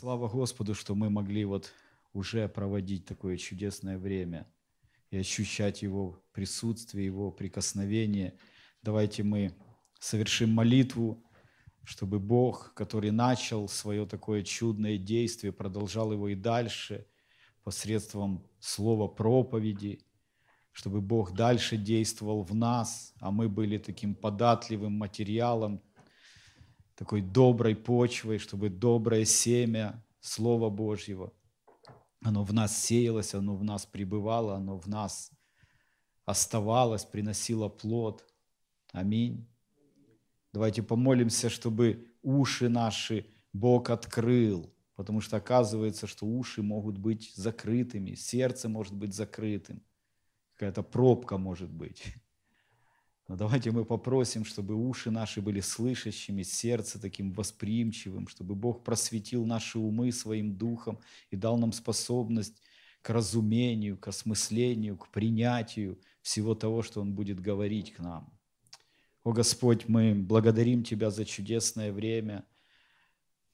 Слава Господу, что мы могли вот уже проводить такое чудесное время и ощущать Его присутствие, Его прикосновение. Давайте мы совершим молитву, чтобы Бог, который начал свое такое чудное действие, продолжал его и дальше посредством слова проповеди, чтобы Бог дальше действовал в нас, а мы были таким податливым материалом такой доброй почвой, чтобы доброе семя Слова Божьего, оно в нас сеялось, оно в нас пребывало, оно в нас оставалось, приносило плод. Аминь. Давайте помолимся, чтобы уши наши Бог открыл, потому что оказывается, что уши могут быть закрытыми, сердце может быть закрытым, какая-то пробка может быть. Но давайте мы попросим, чтобы уши наши были слышащими, сердце таким восприимчивым, чтобы Бог просветил наши умы своим духом и дал нам способность к разумению, к осмыслению, к принятию всего того, что Он будет говорить к нам. О Господь, мы благодарим Тебя за чудесное время,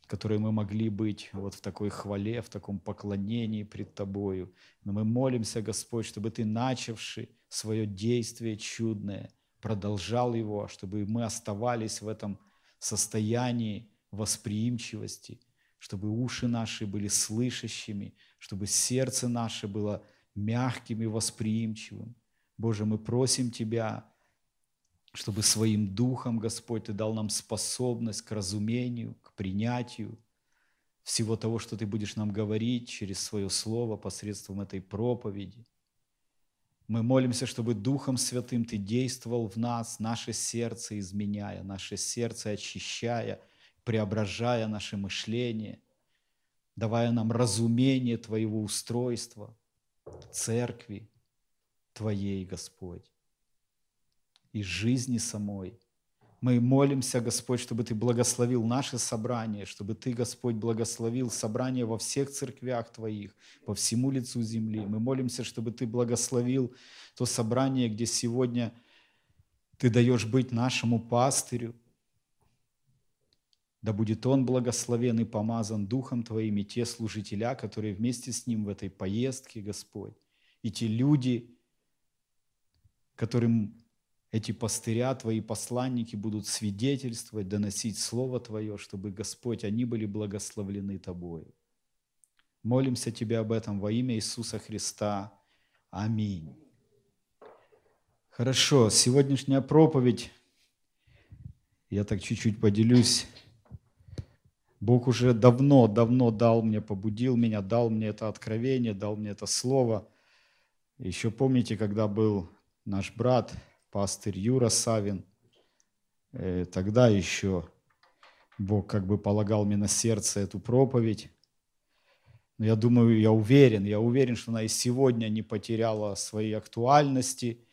которое мы могли быть вот в такой хвале, в таком поклонении пред Тобою. Но мы молимся, Господь, чтобы Ты, начавший свое действие чудное, продолжал его, а чтобы мы оставались в этом состоянии восприимчивости, чтобы уши наши были слышащими, чтобы сердце наше было мягким и восприимчивым. Боже, мы просим Тебя, чтобы своим духом, Господь, Ты дал нам способность к разумению, к принятию всего того, что Ты будешь нам говорить через Свое Слово посредством этой проповеди – мы молимся, чтобы Духом Святым Ты действовал в нас, наше сердце изменяя, наше сердце очищая, преображая наше мышление, давая нам разумение Твоего устройства, Церкви Твоей, Господь, и жизни самой – мы молимся, Господь, чтобы Ты благословил наше собрание, чтобы Ты, Господь, благословил собрание во всех церквях Твоих, по всему лицу земли. Мы молимся, чтобы Ты благословил то собрание, где сегодня Ты даешь быть нашему пастырю. Да будет он благословен и помазан Духом Твоим и те служителя, которые вместе с ним в этой поездке, Господь, и те люди, которым эти пастыря Твои, посланники будут свидетельствовать, доносить Слово Твое, чтобы, Господь, они были благословлены тобою. Молимся тебе об этом во имя Иисуса Христа. Аминь. Хорошо, сегодняшняя проповедь, я так чуть-чуть поделюсь. Бог уже давно, давно дал мне, побудил меня, дал мне это откровение, дал мне это слово. Еще помните, когда был наш брат – пастырь Юра Савин. Э, тогда еще Бог как бы полагал мне на сердце эту проповедь. Но я думаю, я уверен, я уверен, что она и сегодня не потеряла своей актуальности.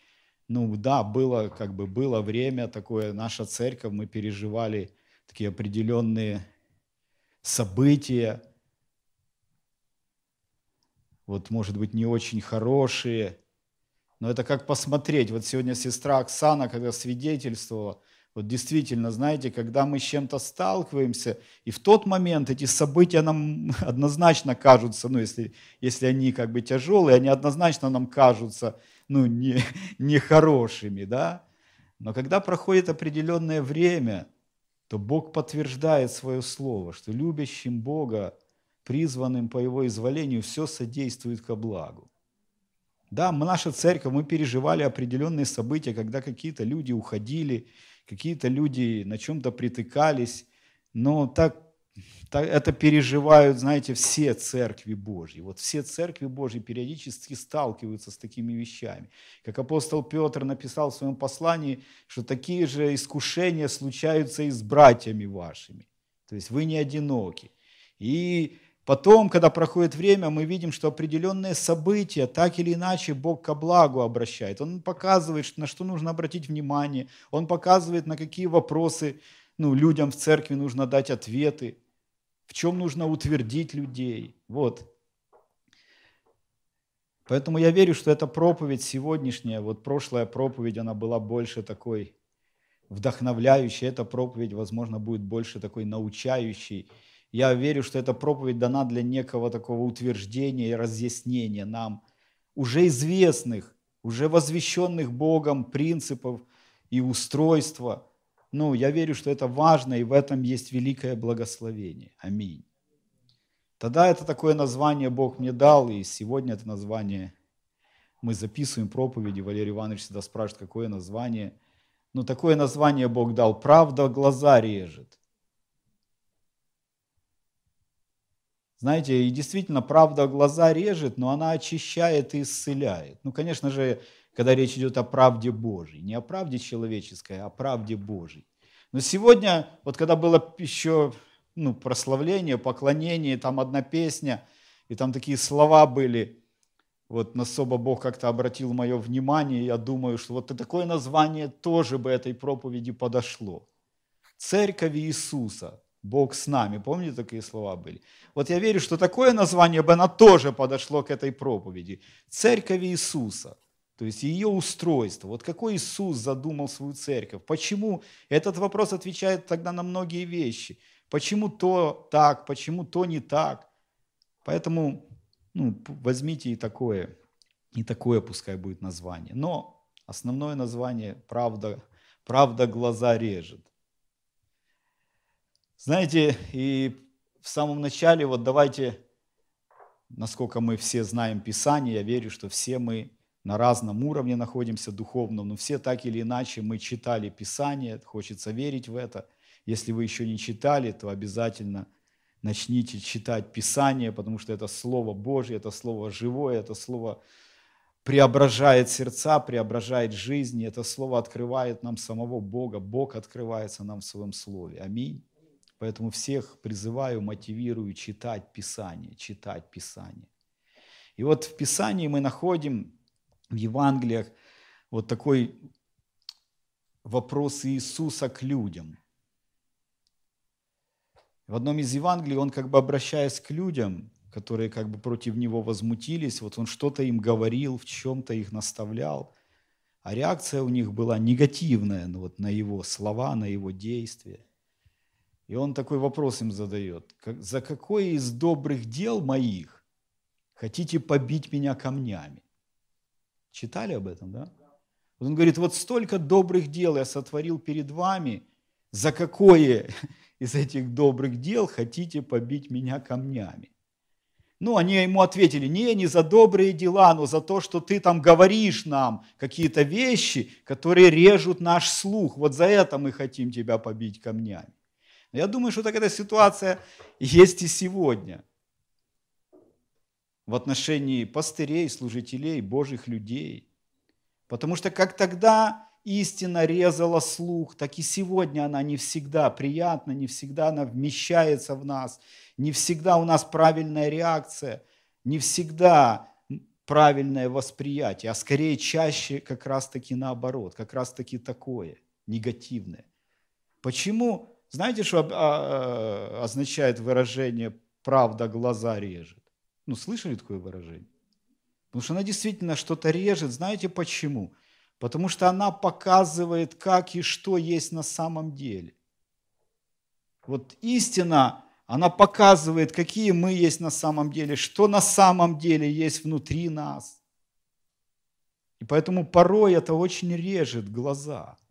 Ну да, было как бы было время такое, наша церковь, мы переживали такие определенные события, вот, может быть, не очень хорошие, но это как посмотреть. Вот сегодня сестра Оксана, когда свидетельствовала, вот действительно, знаете, когда мы с чем-то сталкиваемся, и в тот момент эти события нам однозначно кажутся, ну, если, если они как бы тяжелые, они однозначно нам кажутся, ну, не, нехорошими, да. Но когда проходит определенное время, то Бог подтверждает свое слово, что любящим Бога, призванным по его изволению, все содействует ко благу. Да, мы, наша церковь, мы переживали определенные события, когда какие-то люди уходили, какие-то люди на чем-то притыкались, но так, так это переживают, знаете, все церкви Божьи. Вот все церкви Божьи периодически сталкиваются с такими вещами. Как апостол Петр написал в своем послании, что такие же искушения случаются и с братьями вашими. То есть вы не одиноки. И Потом, когда проходит время, мы видим, что определенные события так или иначе Бог ко благу обращает. Он показывает, на что нужно обратить внимание, он показывает, на какие вопросы ну, людям в церкви нужно дать ответы, в чем нужно утвердить людей. Вот. Поэтому я верю, что эта проповедь сегодняшняя, вот прошлая проповедь, она была больше такой вдохновляющей, эта проповедь, возможно, будет больше такой научающей, я верю, что эта проповедь дана для некого такого утверждения и разъяснения нам уже известных, уже возвещенных Богом принципов и устройства. Ну, я верю, что это важно, и в этом есть великое благословение. Аминь. Тогда это такое название Бог мне дал, и сегодня это название мы записываем проповеди. Валерий Иванович всегда спрашивает, какое название. Ну, такое название Бог дал. Правда глаза режет. Знаете, и действительно, правда глаза режет, но она очищает и исцеляет. Ну, конечно же, когда речь идет о правде Божьей. Не о правде человеческой, а о правде Божьей. Но сегодня, вот когда было еще ну, прославление, поклонение, там одна песня, и там такие слова были – вот на Соба Бог как-то обратил мое внимание, я думаю, что вот такое название тоже бы этой проповеди подошло. Церковь Иисуса. Бог с нами. Помните, такие слова были? Вот я верю, что такое название бы оно тоже подошло к этой проповеди. Церковь Иисуса. То есть ее устройство. Вот какой Иисус задумал свою церковь? Почему? Этот вопрос отвечает тогда на многие вещи. Почему то так, почему то не так? Поэтому ну, возьмите и такое, и такое пускай будет название. Но основное название «Правда, правда глаза режет». Знаете, и в самом начале, вот давайте, насколько мы все знаем Писание, я верю, что все мы на разном уровне находимся духовном, но все так или иначе мы читали Писание, хочется верить в это. Если вы еще не читали, то обязательно начните читать Писание, потому что это Слово Божье, это Слово живое, это Слово преображает сердца, преображает жизни, это Слово открывает нам самого Бога, Бог открывается нам в Своем Слове. Аминь. Поэтому всех призываю, мотивирую читать Писание, читать Писание. И вот в Писании мы находим в Евангелиях вот такой вопрос Иисуса к людям. В одном из Евангелий он как бы обращаясь к людям, которые как бы против него возмутились, вот он что-то им говорил, в чем-то их наставлял, а реакция у них была негативная ну вот, на его слова, на его действия – и он такой вопрос им задает. «За какое из добрых дел моих хотите побить меня камнями?» Читали об этом, да? он говорит, вот столько добрых дел я сотворил перед вами, за какое из этих добрых дел хотите побить меня камнями? Ну, они ему ответили, не, не за добрые дела, но за то, что ты там говоришь нам какие-то вещи, которые режут наш слух. Вот за это мы хотим тебя побить камнями. Я думаю, что такая ситуация есть и сегодня в отношении пастырей, служителей, божьих людей. Потому что как тогда истина резала слух, так и сегодня она не всегда приятна, не всегда она вмещается в нас, не всегда у нас правильная реакция, не всегда правильное восприятие, а скорее чаще как раз-таки наоборот, как раз-таки такое, негативное. Почему знаете, что а, а, означает выражение «правда глаза режет»? Ну, слышали такое выражение? Потому что она действительно что-то режет. Знаете почему? Потому что она показывает, как и что есть на самом деле. Вот истина, она показывает, какие мы есть на самом деле, что на самом деле есть внутри нас. И поэтому порой это очень режет глаза –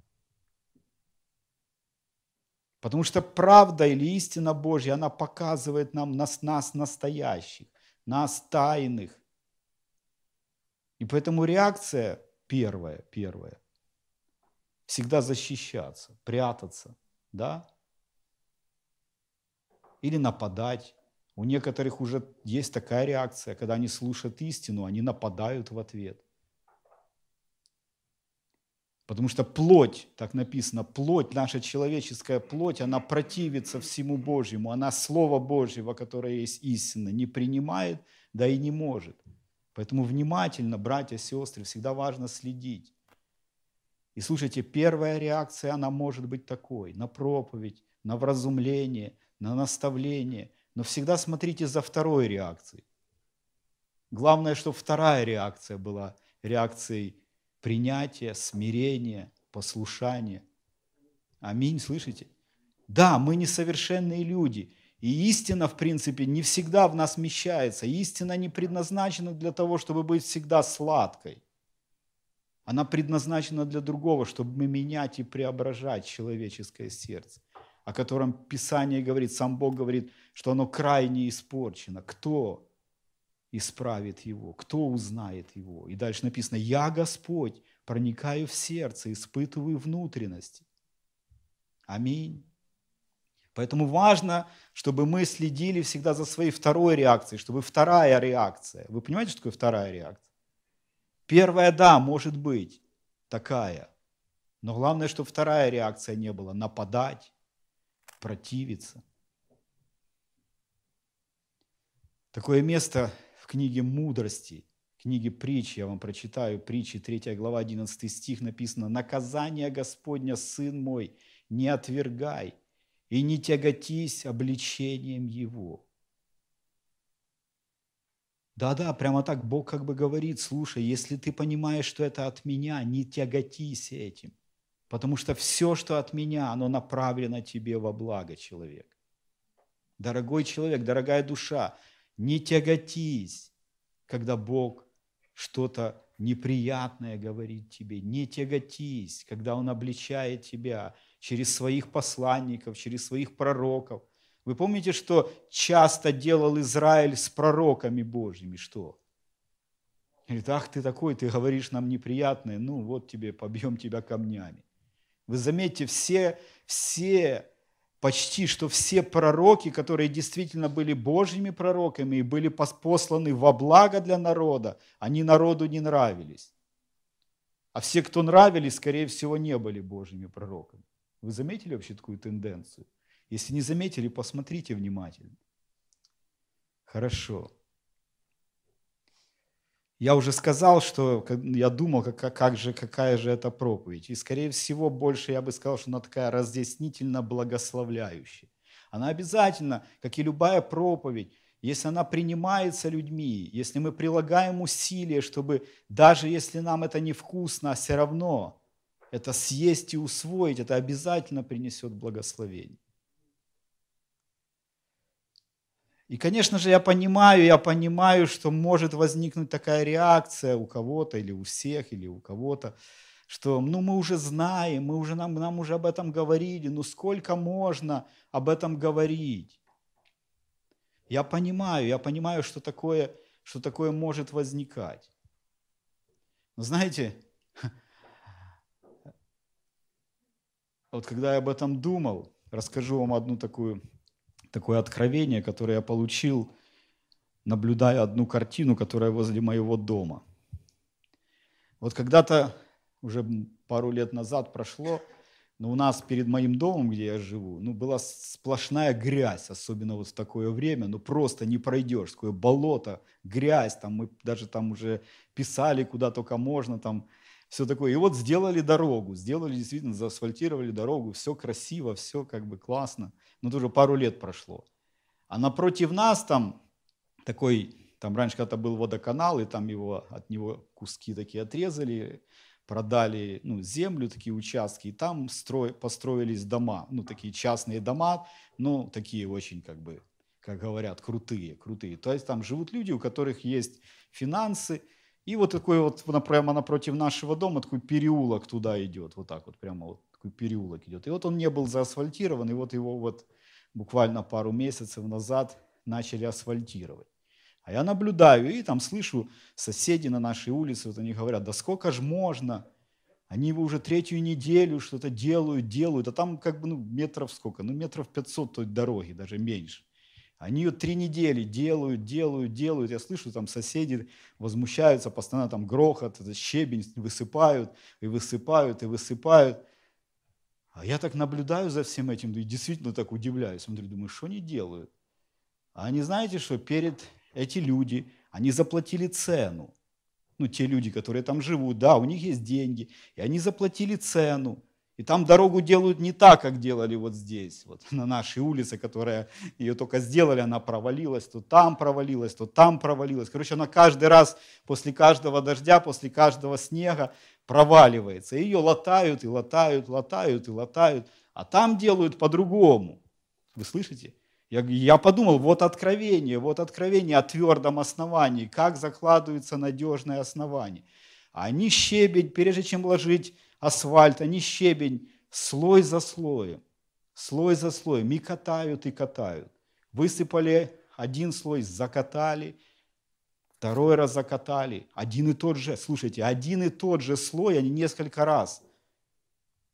Потому что правда или истина Божья, она показывает нам нас, нас настоящих, нас тайных. И поэтому реакция первая, первая, всегда защищаться, прятаться, да? Или нападать. У некоторых уже есть такая реакция, когда они слушают истину, они нападают в ответ – Потому что плоть, так написано, плоть, наша человеческая плоть, она противится всему Божьему, она Слово Божьего, которое есть истина, не принимает, да и не может. Поэтому внимательно, братья, сестры, всегда важно следить. И слушайте, первая реакция, она может быть такой, на проповедь, на вразумление, на наставление, но всегда смотрите за второй реакцией. Главное, чтобы вторая реакция была реакцией принятие, смирение, послушание. Аминь, слышите? Да, мы несовершенные люди, и истина, в принципе, не всегда в нас вмещается. Истина не предназначена для того, чтобы быть всегда сладкой. Она предназначена для другого, чтобы мы менять и преображать человеческое сердце, о котором Писание говорит, сам Бог говорит, что оно крайне испорчено. Кто исправит его? Кто узнает его? И дальше написано, я Господь, проникаю в сердце, испытываю внутренности. Аминь. Поэтому важно, чтобы мы следили всегда за своей второй реакцией, чтобы вторая реакция. Вы понимаете, что такое вторая реакция? Первая, да, может быть такая. Но главное, чтобы вторая реакция не была нападать, противиться. Такое место книге мудрости, книге притчи, я вам прочитаю, притчи, 3 глава, 11 стих написано, «Наказание Господня, Сын мой, не отвергай, и не тяготись обличением Его». Да-да, прямо так Бог как бы говорит, слушай, если ты понимаешь, что это от меня, не тяготись этим, потому что все, что от меня, оно направлено тебе во благо, человек. Дорогой человек, дорогая душа, не тяготись, когда Бог что-то неприятное говорит тебе, не тяготись, когда Он обличает тебя через своих посланников, через своих пророков. Вы помните, что часто делал Израиль с пророками Божьими? Что? Говорит, ах ты такой, ты говоришь нам неприятное, ну вот тебе, побьем тебя камнями. Вы заметьте, все, все почти что все пророки, которые действительно были Божьими пророками и были посланы во благо для народа, они народу не нравились. А все, кто нравились, скорее всего, не были Божьими пророками. Вы заметили вообще такую тенденцию? Если не заметили, посмотрите внимательно. Хорошо. Я уже сказал, что я думал, как, как же, какая же это проповедь. И, скорее всего, больше я бы сказал, что она такая разъяснительно благословляющая. Она обязательно, как и любая проповедь, если она принимается людьми, если мы прилагаем усилия, чтобы даже если нам это невкусно, все равно это съесть и усвоить, это обязательно принесет благословение. И, конечно же, я понимаю, я понимаю, что может возникнуть такая реакция у кого-то или у всех, или у кого-то, что ну, мы уже знаем, мы уже, нам, нам уже об этом говорили, ну сколько можно об этом говорить? Я понимаю, я понимаю, что такое, что такое может возникать. Но знаете, вот когда я об этом думал, расскажу вам одну такую такое откровение, которое я получил, наблюдая одну картину, которая возле моего дома. Вот когда-то, уже пару лет назад прошло, но у нас перед моим домом, где я живу, ну, была сплошная грязь, особенно вот в такое время, ну, просто не пройдешь, такое болото, грязь, там мы даже там уже писали куда только можно, там, все такое. И вот сделали дорогу, сделали действительно, заасфальтировали дорогу, все красиво, все как бы классно. Но тоже пару лет прошло. А напротив нас там такой, там раньше когда-то был водоканал, и там его, от него куски такие отрезали, продали ну, землю, такие участки, и там строй, построились дома, ну, такие частные дома, ну, такие очень, как бы, как говорят, крутые, крутые. То есть там живут люди, у которых есть финансы, и вот такой вот прямо напротив нашего дома такой переулок туда идет, вот так вот прямо вот такой переулок идет. И вот он не был заасфальтирован, и вот его вот буквально пару месяцев назад начали асфальтировать. А я наблюдаю и там слышу соседи на нашей улице, вот они говорят, да сколько же можно, они его уже третью неделю что-то делают, делают, а там как бы ну, метров сколько, ну метров 500 той дороги, даже меньше. Они ее три недели делают, делают, делают. Я слышу, там соседи возмущаются, постоянно там грохот, этот щебень высыпают, и высыпают, и высыпают. А я так наблюдаю за всем этим и действительно так удивляюсь. Смотрю, думаю, что они делают? А они знаете, что перед эти люди, они заплатили цену. Ну, те люди, которые там живут, да, у них есть деньги, и они заплатили цену. И там дорогу делают не так, как делали вот здесь, вот на нашей улице, которая ее только сделали, она провалилась, то там провалилась, то там провалилась. Короче, она каждый раз после каждого дождя, после каждого снега проваливается. Ее латают и латают, латают и латают. А там делают по-другому. Вы слышите? Я, я подумал, вот откровение, вот откровение о твердом основании, как закладывается надежное основание. они щебень, прежде чем ложить асфальт, они щебень, слой за слоем, слой за слоем, и катают, и катают. Высыпали один слой, закатали, второй раз закатали, один и тот же, слушайте, один и тот же слой, они несколько раз.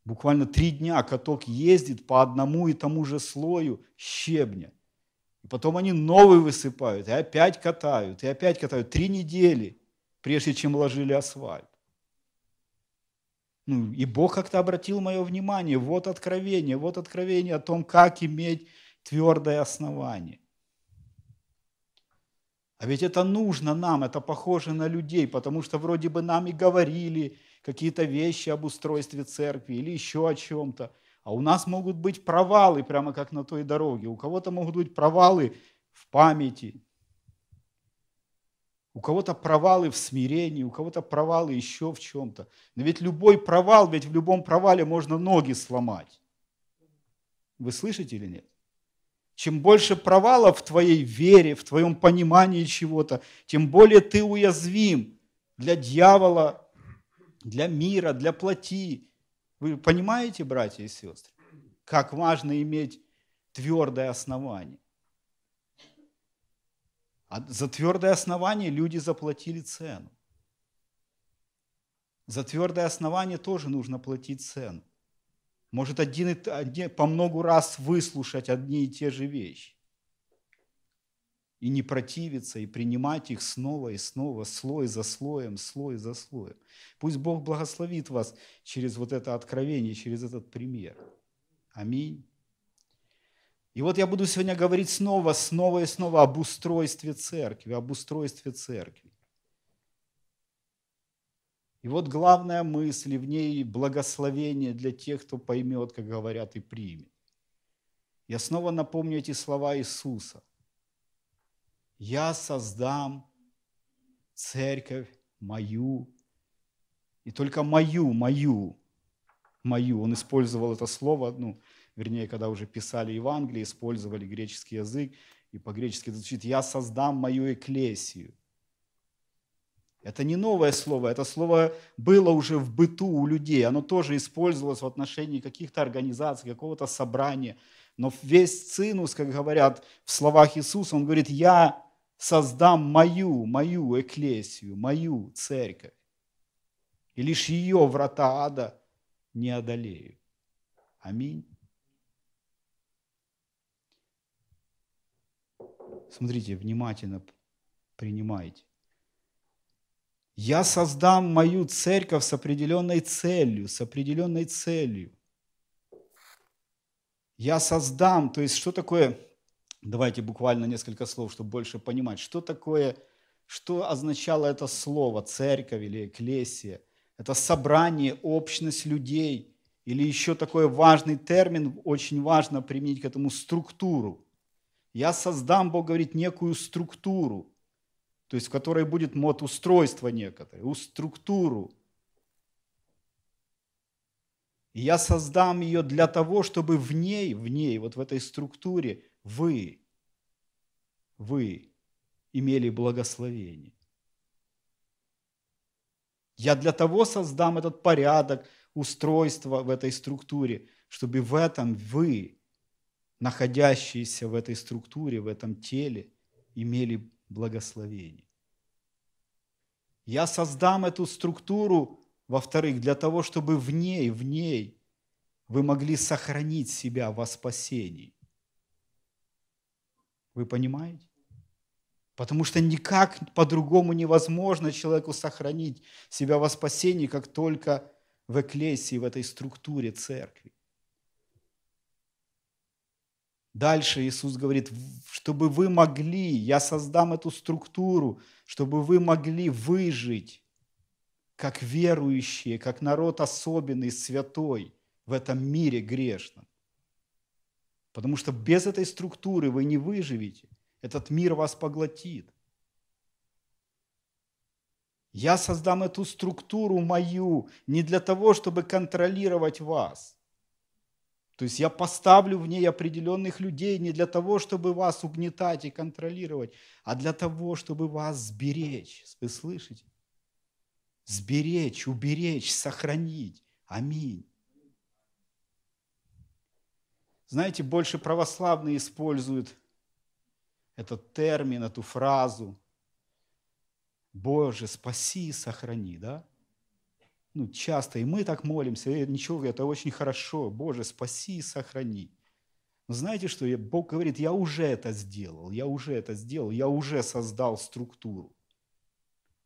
Буквально три дня каток ездит по одному и тому же слою щебня. И потом они новый высыпают, и опять катают, и опять катают. Три недели, прежде чем ложили асфальт. Ну, и Бог как-то обратил мое внимание, вот откровение, вот откровение о том, как иметь твердое основание. А ведь это нужно нам, это похоже на людей, потому что вроде бы нам и говорили какие-то вещи об устройстве церкви или еще о чем-то. А у нас могут быть провалы, прямо как на той дороге. У кого-то могут быть провалы в памяти, у кого-то провалы в смирении, у кого-то провалы еще в чем-то. Но ведь любой провал, ведь в любом провале можно ноги сломать. Вы слышите или нет? Чем больше провалов в твоей вере, в твоем понимании чего-то, тем более ты уязвим для дьявола, для мира, для плоти. Вы понимаете, братья и сестры, как важно иметь твердое основание? А за твердое основание люди заплатили цену. За твердое основание тоже нужно платить цену. Может, один и, один, по многу раз выслушать одни и те же вещи. И не противиться, и принимать их снова и снова, слой за слоем, слой за слоем. Пусть Бог благословит вас через вот это откровение, через этот пример. Аминь. И вот я буду сегодня говорить снова, снова и снова об устройстве церкви, об устройстве церкви. И вот главная мысль, в ней благословение для тех, кто поймет, как говорят, и примет. Я снова напомню эти слова Иисуса. «Я создам церковь мою, и только мою, мою, мою». Он использовал это слово, ну, вернее, когда уже писали Евангелие, использовали греческий язык, и по-гречески это звучит «я создам мою эклесию». Это не новое слово, это слово было уже в быту у людей, оно тоже использовалось в отношении каких-то организаций, какого-то собрания. Но весь цинус, как говорят в словах Иисуса, он говорит, я создам мою, мою эклесию, мою церковь. И лишь ее врата ада не одолею. Аминь. Смотрите, внимательно принимайте. Я создам мою церковь с определенной целью, с определенной целью. Я создам, то есть что такое, давайте буквально несколько слов, чтобы больше понимать, что такое, что означало это слово церковь или эклесия. Это собрание, общность людей – или еще такой важный термин, очень важно применить к этому структуру. Я создам, Бог говорит, некую структуру, то есть в которой будет мод устройства некоторое, у структуру. И я создам ее для того, чтобы в ней, в ней, вот в этой структуре вы, вы имели благословение. Я для того создам этот порядок, устройство в этой структуре, чтобы в этом вы находящиеся в этой структуре, в этом теле, имели благословение. Я создам эту структуру, во-вторых, для того, чтобы в ней, в ней вы могли сохранить себя во спасении. Вы понимаете? Потому что никак по-другому невозможно человеку сохранить себя во спасении, как только в эклесии, в этой структуре церкви. Дальше Иисус говорит, чтобы вы могли, я создам эту структуру, чтобы вы могли выжить как верующие, как народ особенный, святой в этом мире грешном. Потому что без этой структуры вы не выживете. Этот мир вас поглотит. Я создам эту структуру мою не для того, чтобы контролировать вас – то есть я поставлю в ней определенных людей не для того, чтобы вас угнетать и контролировать, а для того, чтобы вас сберечь. Вы слышите? Сберечь, уберечь, сохранить. Аминь. Знаете, больше православные используют этот термин, эту фразу. Боже, спаси и сохрани, да? ну, часто и мы так молимся, и ничего, это очень хорошо. Боже, спаси и сохрани. Но знаете, что Бог говорит, я уже это сделал, я уже это сделал, я уже создал структуру.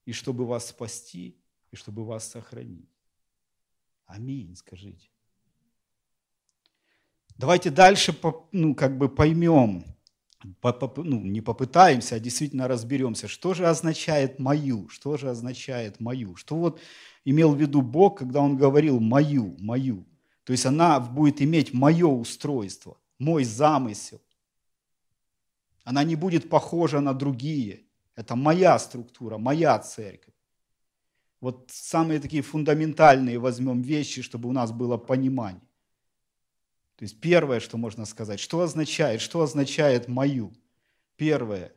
И чтобы вас спасти, и чтобы вас сохранить. Аминь, скажите. Давайте дальше, ну, как бы поймем, ну, не попытаемся, а действительно разберемся, что же означает мою, что же означает мою, что вот имел в виду Бог, когда он говорил «мою», «мою». То есть она будет иметь мое устройство, мой замысел. Она не будет похожа на другие. Это моя структура, моя церковь. Вот самые такие фундаментальные возьмем вещи, чтобы у нас было понимание. То есть первое, что можно сказать, что означает, что означает мою. Первое,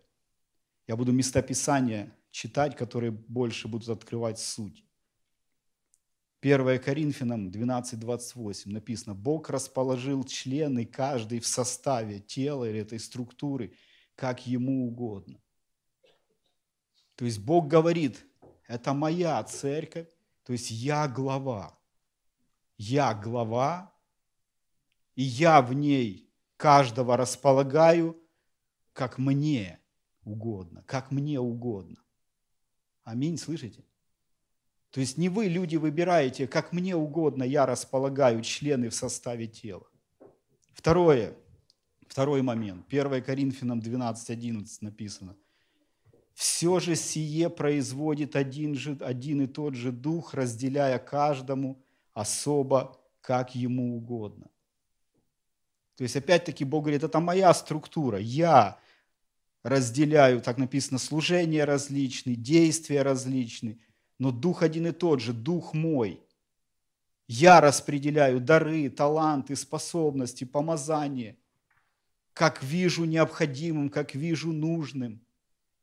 я буду местописания читать, которые больше будут открывать суть. 1 Коринфянам 12.28 написано, Бог расположил члены каждый в составе тела или этой структуры, как ему угодно. То есть Бог говорит, это моя церковь, то есть я глава. Я глава, и я в ней каждого располагаю, как мне угодно, как мне угодно. Аминь, слышите? То есть не вы, люди, выбираете, как мне угодно я располагаю члены в составе тела. Второе, второй момент. 1 Коринфянам 12.11 написано. «Все же сие производит один, же, один и тот же Дух, разделяя каждому особо, как ему угодно». То есть, опять-таки, Бог говорит, это моя структура, я разделяю, так написано, служение различные, действия различные – но Дух один и тот же, Дух мой. Я распределяю дары, таланты, способности, помазание, как вижу необходимым, как вижу нужным,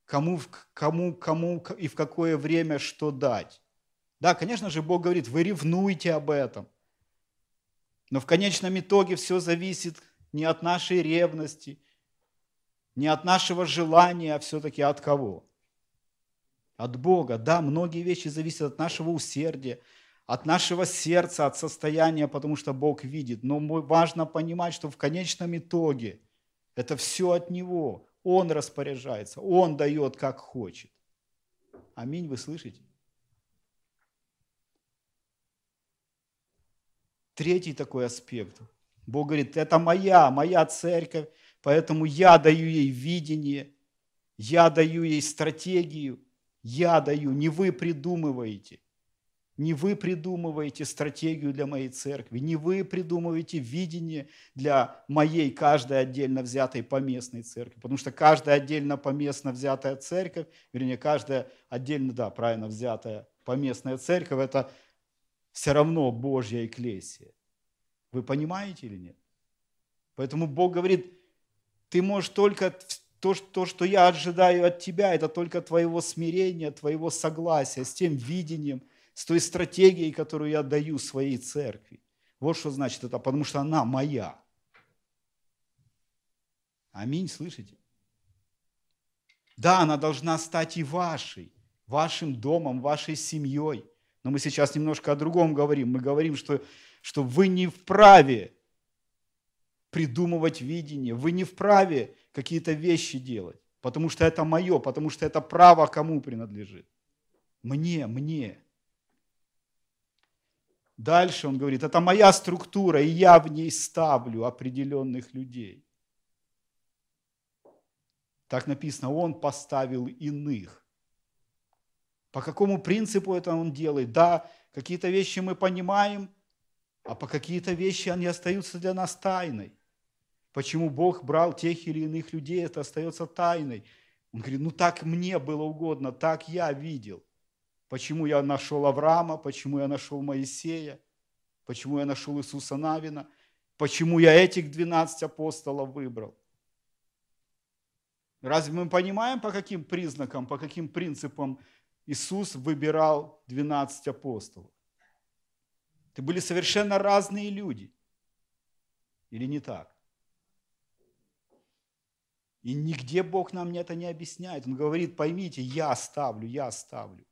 кому, кому, кому и в какое время что дать. Да, конечно же, Бог говорит, вы ревнуйте об этом. Но в конечном итоге все зависит не от нашей ревности, не от нашего желания, а все-таки от кого? от Бога. Да, многие вещи зависят от нашего усердия, от нашего сердца, от состояния, потому что Бог видит. Но важно понимать, что в конечном итоге это все от Него. Он распоряжается, Он дает, как хочет. Аминь, вы слышите? Третий такой аспект. Бог говорит, это моя, моя церковь, поэтому я даю ей видение, я даю ей стратегию – я даю, не вы придумываете. Не вы придумываете стратегию для моей церкви, не вы придумываете видение для моей каждой отдельно взятой поместной церкви, потому что каждая отдельно поместно взятая церковь, вернее, каждая отдельно, да, правильно взятая поместная церковь – это все равно Божья эклесия. Вы понимаете или нет? Поэтому Бог говорит, ты можешь только то, то, что я ожидаю от тебя, это только твоего смирения, твоего согласия с тем видением, с той стратегией, которую я даю своей церкви. Вот что значит это, потому что она моя. Аминь, слышите? Да, она должна стать и вашей, вашим домом, вашей семьей. Но мы сейчас немножко о другом говорим. Мы говорим, что, что вы не вправе придумывать видение, вы не вправе какие-то вещи делать, потому что это мое, потому что это право кому принадлежит. Мне, мне. Дальше он говорит, это моя структура, и я в ней ставлю определенных людей. Так написано, он поставил иных. По какому принципу это он делает? Да, какие-то вещи мы понимаем, а по какие-то вещи они остаются для нас тайной. Почему Бог брал тех или иных людей, это остается тайной. Он говорит, ну так мне было угодно, так я видел. Почему я нашел Авраама, почему я нашел Моисея, почему я нашел Иисуса Навина, почему я этих 12 апостолов выбрал. Разве мы понимаем, по каким признакам, по каким принципам Иисус выбирал 12 апостолов? Это были совершенно разные люди. Или не так? И нигде Бог нам это не объясняет. Он говорит, поймите, я ставлю, я ставлю.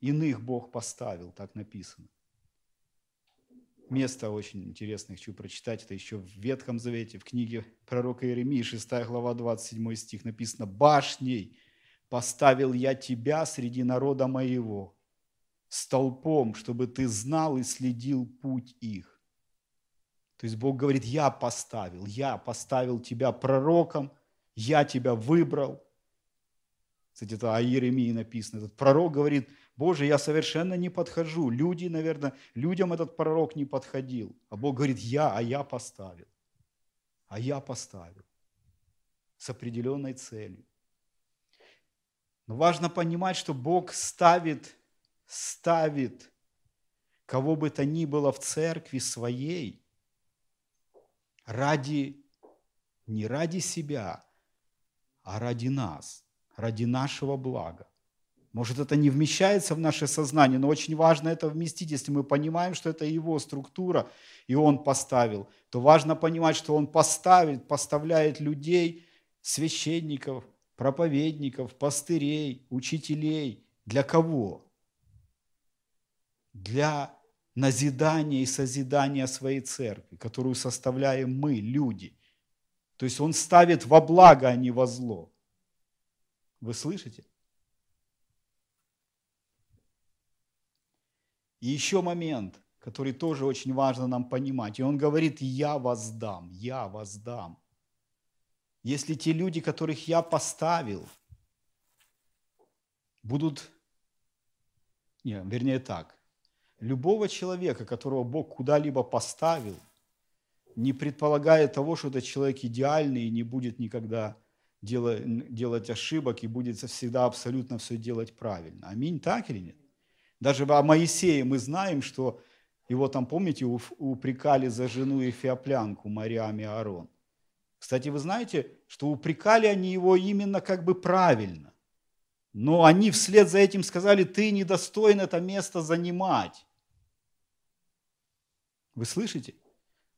Иных Бог поставил, так написано. Место очень интересное, хочу прочитать. Это еще в Ветхом Завете, в книге пророка Иеремии, 6 глава, 27 стих написано. «Башней поставил я тебя среди народа моего, столпом, чтобы ты знал и следил путь их, то есть Бог говорит, я поставил, я поставил тебя пророком, я тебя выбрал. Кстати, это о Еремии написано. Этот пророк говорит, Боже, я совершенно не подхожу. Люди, наверное, людям этот пророк не подходил. А Бог говорит, я, а я поставил. А я поставил. С определенной целью. Но важно понимать, что Бог ставит, ставит кого бы то ни было в церкви своей – ради, не ради себя, а ради нас, ради нашего блага. Может, это не вмещается в наше сознание, но очень важно это вместить. Если мы понимаем, что это его структура, и он поставил, то важно понимать, что он поставит, поставляет людей, священников, проповедников, пастырей, учителей. Для кого? Для назидания и созидание своей церкви, которую составляем мы, люди. То есть он ставит во благо, а не во зло. Вы слышите? И еще момент, который тоже очень важно нам понимать. И он говорит, я воздам, я воздам. Если те люди, которых я поставил, будут, не, вернее так, Любого человека, которого Бог куда-либо поставил, не предполагая того, что этот человек идеальный и не будет никогда делать ошибок и будет всегда абсолютно все делать правильно. Аминь, так или нет? Даже о Моисее мы знаем, что его там, помните, упрекали за жену и феоплянку Мариам и Аарон. Кстати, вы знаете, что упрекали они его именно как бы правильно. Но они вслед за этим сказали, ты недостоин это место занимать. Вы слышите?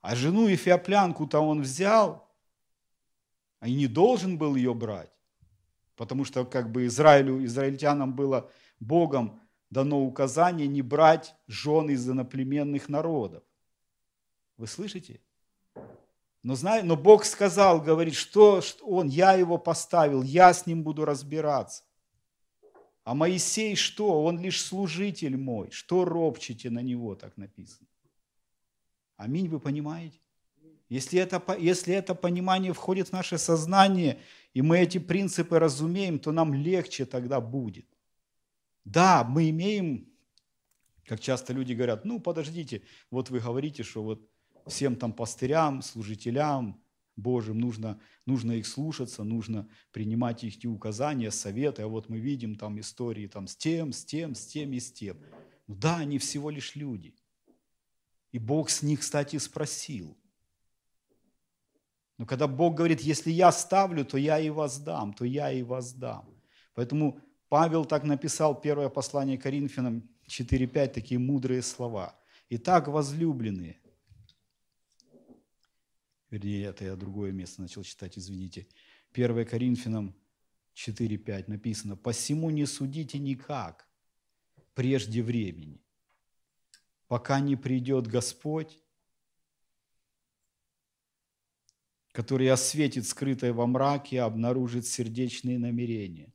А жену Эфиоплянку-то он взял, а и не должен был ее брать, потому что как бы Израилю, израильтянам было Богом дано указание не брать жены из иноплеменных народов. Вы слышите? Но, знаете но Бог сказал, говорит, что, что он, я его поставил, я с ним буду разбираться. А Моисей что? Он лишь служитель мой. Что ропчите на него, так написано. Аминь, вы понимаете? Если это, если это понимание входит в наше сознание, и мы эти принципы разумеем, то нам легче тогда будет. Да, мы имеем, как часто люди говорят, ну подождите, вот вы говорите, что вот всем там пастырям, служителям, Божьим, нужно, нужно их слушаться, нужно принимать их указания, советы. А вот мы видим там истории там, с тем, с тем, с тем и с тем. Ну да, они всего лишь люди. И Бог с них, кстати, спросил. Но когда Бог говорит, если я ставлю, то я и воздам, то я и воздам. Поэтому Павел так написал первое послание Коринфянам 4.5, такие мудрые слова. «Итак, возлюбленные, вернее, это я другое место начал читать, извините. 1 Коринфянам 4.5 написано, «Посему не судите никак прежде времени, пока не придет Господь, который осветит скрытое во мраке, обнаружит сердечные намерения.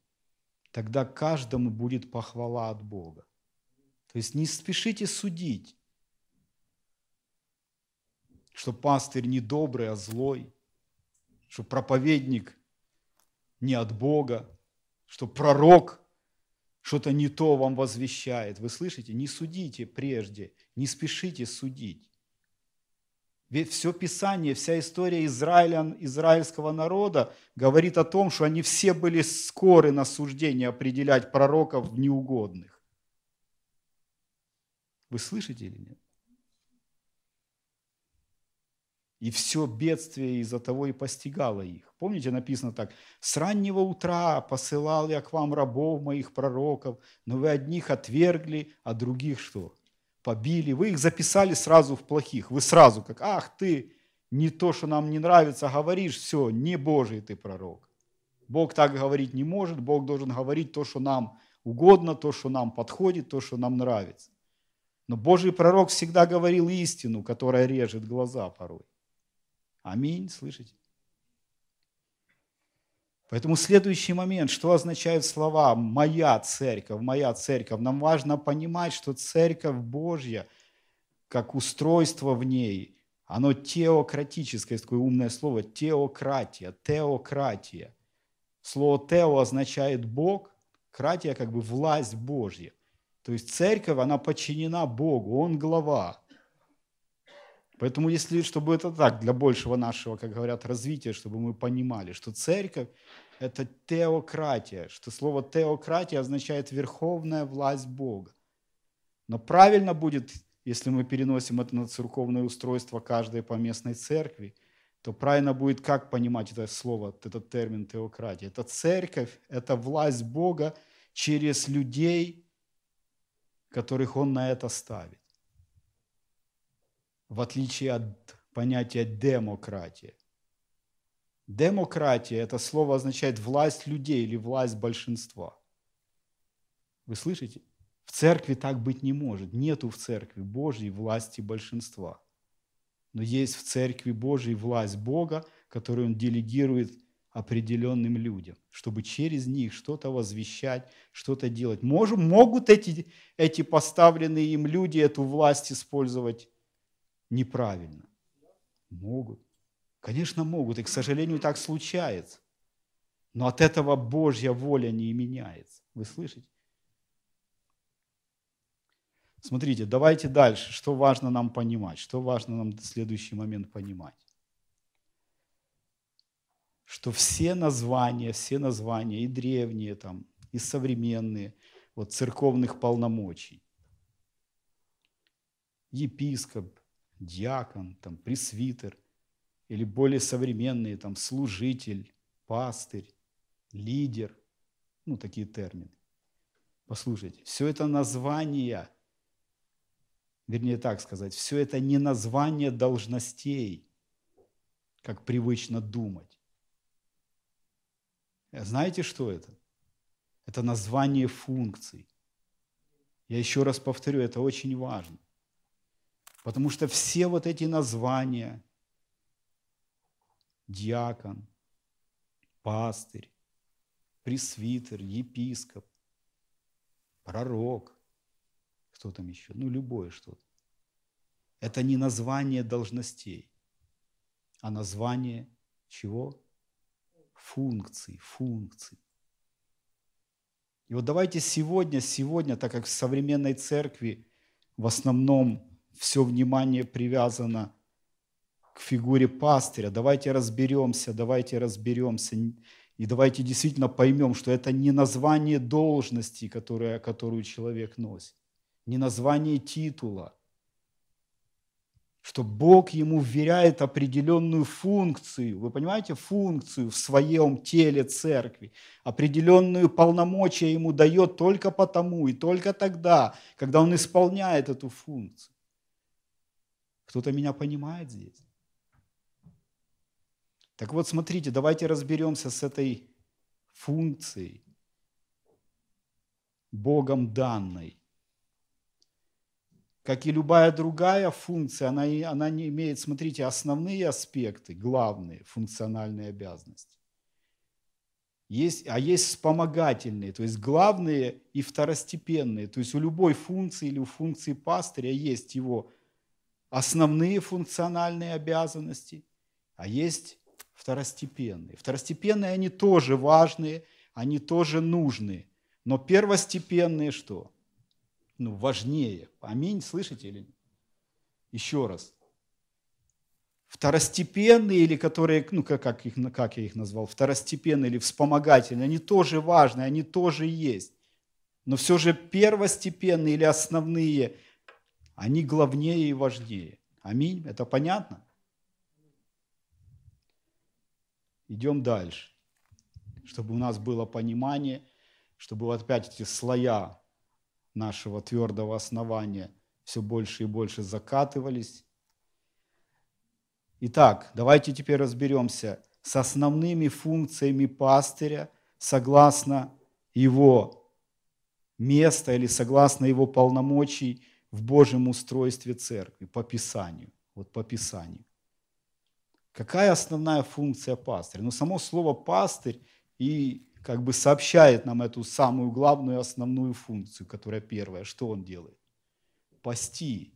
Тогда каждому будет похвала от Бога. То есть не спешите судить, что пастырь не добрый, а злой, что проповедник не от Бога, что пророк что-то не то вам возвещает. Вы слышите? Не судите прежде, не спешите судить. Ведь все Писание, вся история Израиля, израильского народа говорит о том, что они все были скоры на суждение определять пророков неугодных. Вы слышите или нет? и все бедствие из-за того и постигало их. Помните, написано так, «С раннего утра посылал я к вам рабов моих пророков, но вы одних отвергли, а других что? Побили. Вы их записали сразу в плохих. Вы сразу как, ах ты, не то, что нам не нравится, говоришь, все, не Божий ты пророк. Бог так говорить не может, Бог должен говорить то, что нам угодно, то, что нам подходит, то, что нам нравится. Но Божий пророк всегда говорил истину, которая режет глаза порой. Аминь, слышите? Поэтому следующий момент, что означают слова «моя церковь», «моя церковь». Нам важно понимать, что церковь Божья, как устройство в ней, оно теократическое, такое умное слово, теократия, теократия. Слово «тео» означает «бог», кратия как бы власть Божья. То есть церковь, она подчинена Богу, Он глава. Поэтому, если, чтобы это так, для большего нашего, как говорят, развития, чтобы мы понимали, что церковь – это теократия, что слово теократия означает верховная власть Бога. Но правильно будет, если мы переносим это на церковное устройство каждой поместной церкви, то правильно будет как понимать это слово, этот термин теократия. Это церковь, это власть Бога через людей, которых Он на это ставит в отличие от понятия демократия. Демократия – это слово означает власть людей или власть большинства. Вы слышите? В церкви так быть не может. Нету в церкви Божьей власти большинства. Но есть в церкви Божьей власть Бога, которую Он делегирует определенным людям, чтобы через них что-то возвещать, что-то делать. Можем, могут эти, эти поставленные им люди эту власть использовать неправильно? Могут. Конечно, могут. И, к сожалению, так случается. Но от этого Божья воля не меняется. Вы слышите? Смотрите, давайте дальше. Что важно нам понимать? Что важно нам в следующий момент понимать? Что все названия, все названия, и древние, там, и современные, вот церковных полномочий, епископ, диакон, там, пресвитер, или более современные, там, служитель, пастырь, лидер, ну, такие термины. Послушайте, все это названия, вернее так сказать, все это не название должностей, как привычно думать. Знаете, что это? Это название функций. Я еще раз повторю, это очень важно – Потому что все вот эти названия – диакон, пастырь, пресвитер, епископ, пророк, кто там еще, ну, любое что-то. Это не название должностей, а название чего? Функций, функций. И вот давайте сегодня, сегодня, так как в современной церкви в основном все внимание привязано к фигуре пастыря. Давайте разберемся, давайте разберемся. И давайте действительно поймем, что это не название должности, которая которую человек носит, не название титула, что Бог ему вверяет определенную функцию, вы понимаете, функцию в своем теле церкви, определенную полномочия ему дает только потому и только тогда, когда он исполняет эту функцию. Кто-то меня понимает здесь. Так вот, смотрите, давайте разберемся с этой функцией, Богом данной. Как и любая другая функция, она, она не имеет, смотрите, основные аспекты, главные функциональные обязанности. Есть, а есть вспомогательные, то есть главные и второстепенные. То есть у любой функции или у функции пастыря есть его основные функциональные обязанности, а есть второстепенные. Второстепенные они тоже важные, они тоже нужны, но первостепенные что? Ну, важнее. Аминь, слышите или нет? Еще раз. Второстепенные или которые, ну как, как, их, как я их назвал, второстепенные или вспомогательные, они тоже важные, они тоже есть. Но все же первостепенные или основные они главнее и важнее. Аминь. Это понятно? Идем дальше, чтобы у нас было понимание, чтобы вот опять эти слоя нашего твердого основания все больше и больше закатывались. Итак, давайте теперь разберемся с основными функциями пастыря согласно его места или согласно его полномочий – в Божьем устройстве церкви по Писанию. Вот по Писанию. Какая основная функция пастыря? Ну, само слово «пастырь» и как бы сообщает нам эту самую главную основную функцию, которая первая. Что он делает? Пасти.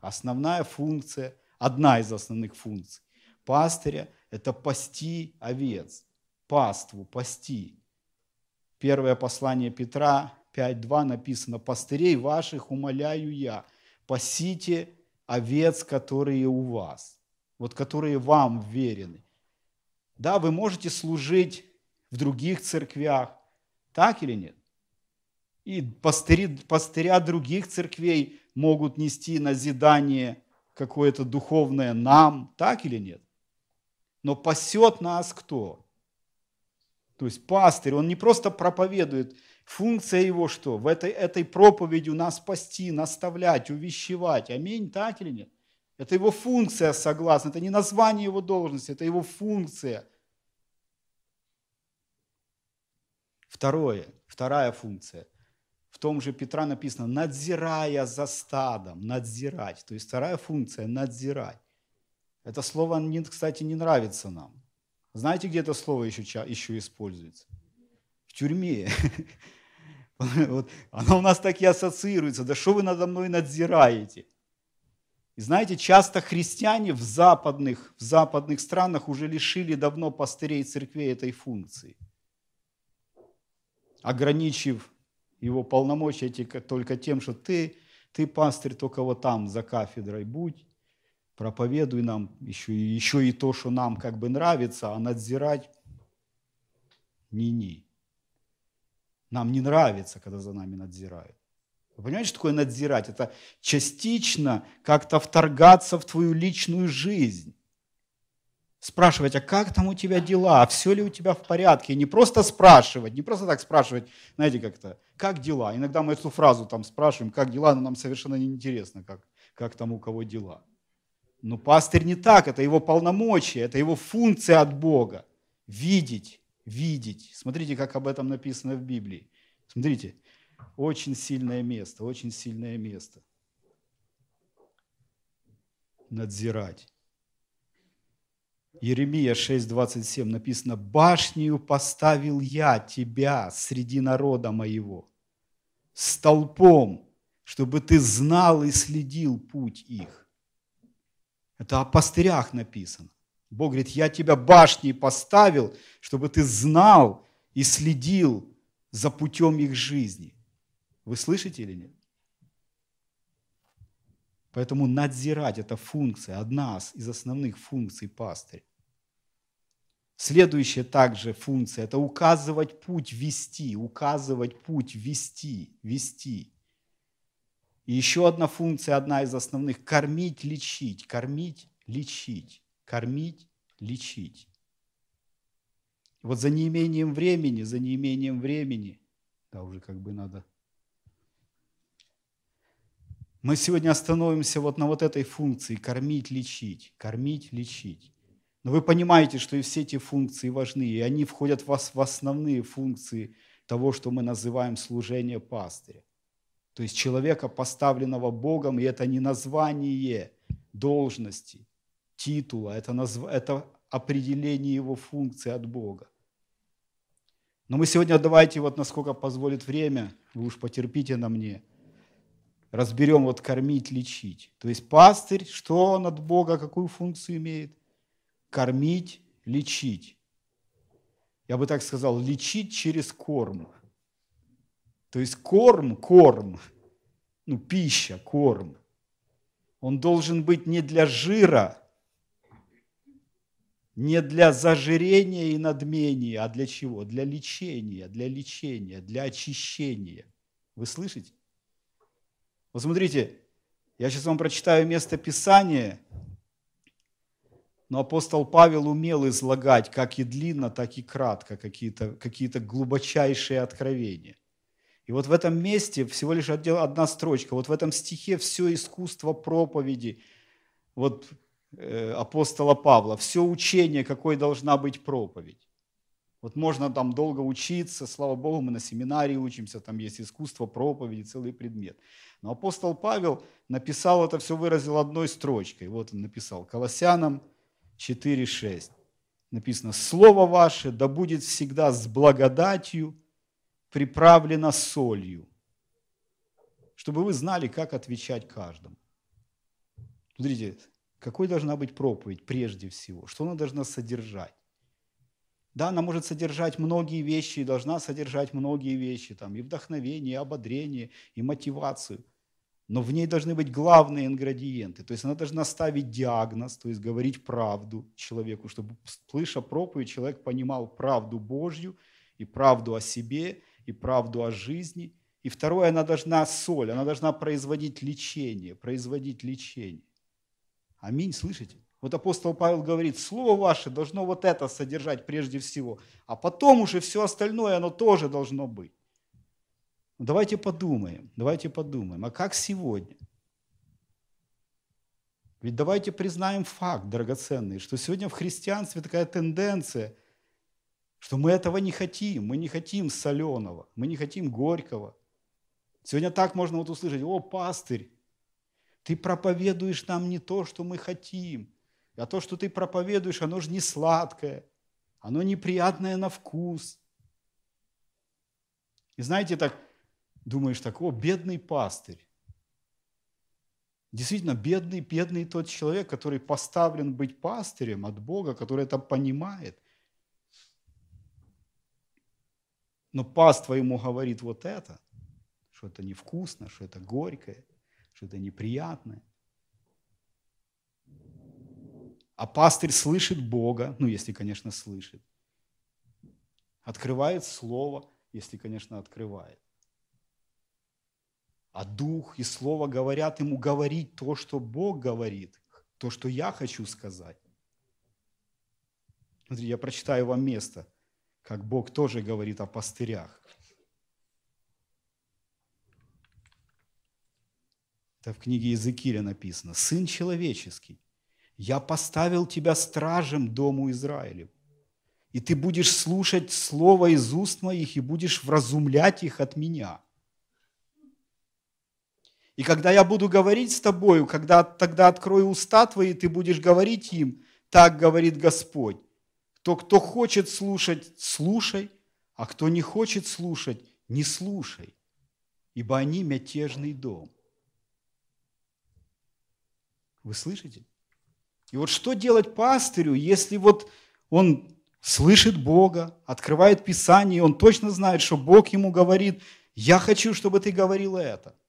Основная функция, одна из основных функций пастыря – это пасти овец, паству, пасти. Первое послание Петра, 5.2 написано, «Пастырей ваших умоляю я, пасите овец, которые у вас, вот которые вам верены». Да, вы можете служить в других церквях, так или нет? И пастыри, пастыря других церквей могут нести назидание какое-то духовное нам, так или нет? Но пасет нас кто? То есть пастырь, он не просто проповедует, функция его что? В этой, этой проповедью нас спасти, наставлять, увещевать. Аминь, так или нет? Это его функция, согласно. Это не название его должности, это его функция. Второе, вторая функция. В том же Петра написано «надзирая за стадом», «надзирать». То есть вторая функция – «надзирать». Это слово, кстати, не нравится нам. Знаете, где это слово еще, еще используется? В тюрьме. Вот, оно у нас так и ассоциируется. Да что вы надо мной надзираете? И знаете, часто христиане в западных, в западных странах уже лишили давно пастырей церкви этой функции, ограничив его полномочия только тем, что ты, ты пастырь только вот там, за кафедрой будь, проповедуй нам еще, еще и то, что нам как бы нравится, а надзирать не-не. Нам не нравится, когда за нами надзирают. Вы понимаете, что такое надзирать? Это частично как-то вторгаться в твою личную жизнь. Спрашивать, а как там у тебя дела, а все ли у тебя в порядке? И не просто спрашивать, не просто так спрашивать, знаете, как-то, как дела? Иногда мы эту фразу там спрашиваем, как дела, но нам совершенно неинтересно, как, как там у кого дела. Но пастырь не так, это его полномочия, это его функция от Бога. Видеть, видеть. Смотрите, как об этом написано в Библии. Смотрите, очень сильное место, очень сильное место. Надзирать. Еремия 6:27 написано, «Башнею поставил я тебя среди народа моего, столпом, чтобы ты знал и следил путь их». Это о пастырях написано. Бог говорит, я тебя башней поставил, чтобы ты знал и следил за путем их жизни. Вы слышите или нет? Поэтому надзирать – это функция, одна из основных функций пастыря. Следующая также функция – это указывать путь, вести, указывать путь, вести, вести. И еще одна функция, одна из основных – кормить, лечить, кормить, лечить, кормить, лечить. Вот за неимением времени, за неимением времени, да, уже как бы надо. Мы сегодня остановимся вот на вот этой функции – кормить, лечить, кормить, лечить. Но вы понимаете, что и все эти функции важны, и они входят в, вас, в основные функции того, что мы называем служение пастыря. То есть человека, поставленного Богом, и это не название должности, титула, это, назв... это определение его функции от Бога. Но мы сегодня давайте, вот насколько позволит время, вы уж потерпите на мне, разберем вот кормить, лечить. То есть пастырь, что он от Бога, какую функцию имеет? Кормить, лечить. Я бы так сказал, лечить через корм – то есть корм, корм, ну, пища, корм, он должен быть не для жира, не для зажирения и надмения, а для чего? Для лечения, для лечения, для очищения. Вы слышите? Вот смотрите, я сейчас вам прочитаю место Писания, но апостол Павел умел излагать как и длинно, так и кратко какие-то какие глубочайшие откровения. И вот в этом месте всего лишь одна строчка, вот в этом стихе все искусство проповеди вот, э, апостола Павла, все учение, какой должна быть проповедь. Вот можно там долго учиться, слава Богу, мы на семинарии учимся, там есть искусство проповеди, целый предмет. Но апостол Павел написал это все, выразил одной строчкой. Вот он написал Колоссянам 4.6. Написано, «Слово ваше да будет всегда с благодатью, приправлено солью, чтобы вы знали, как отвечать каждому. Смотрите, какой должна быть проповедь прежде всего, что она должна содержать. Да, она может содержать многие вещи и должна содержать многие вещи, там, и вдохновение, и ободрение, и мотивацию. Но в ней должны быть главные ингредиенты. То есть она должна ставить диагноз, то есть говорить правду человеку, чтобы, слыша проповедь, человек понимал правду Божью и правду о себе, и правду о жизни. И второе, она должна соль, она должна производить лечение, производить лечение. Аминь, слышите? Вот апостол Павел говорит, слово ваше должно вот это содержать прежде всего, а потом уже все остальное, оно тоже должно быть. Ну, давайте подумаем, давайте подумаем, а как сегодня? Ведь давайте признаем факт драгоценный, что сегодня в христианстве такая тенденция что мы этого не хотим, мы не хотим соленого, мы не хотим горького. Сегодня так можно вот услышать, о, пастырь, ты проповедуешь нам не то, что мы хотим, а то, что ты проповедуешь, оно же не сладкое, оно неприятное на вкус. И знаете, так думаешь так, о, бедный пастырь. Действительно, бедный, бедный тот человек, который поставлен быть пастырем от Бога, который это понимает – Но паства ему говорит вот это, что это невкусно, что это горькое, что это неприятное. А пастырь слышит Бога, ну, если, конечно, слышит. Открывает Слово, если, конечно, открывает. А Дух и Слово говорят ему говорить то, что Бог говорит, то, что я хочу сказать. Смотрите, я прочитаю вам место – как Бог тоже говорит о пастырях. Это в книге Иезекииля написано. «Сын человеческий, я поставил тебя стражем дому Израилев, и ты будешь слушать слово из уст моих и будешь вразумлять их от меня». И когда я буду говорить с тобою, когда тогда открою уста твои, ты будешь говорить им, так говорит Господь, кто, кто хочет слушать, слушай, а кто не хочет слушать, не слушай, ибо они мятежный дом. Вы слышите? И вот что делать пастырю, если вот он слышит Бога, открывает Писание, он точно знает, что Бог ему говорит, я хочу, чтобы ты говорила это –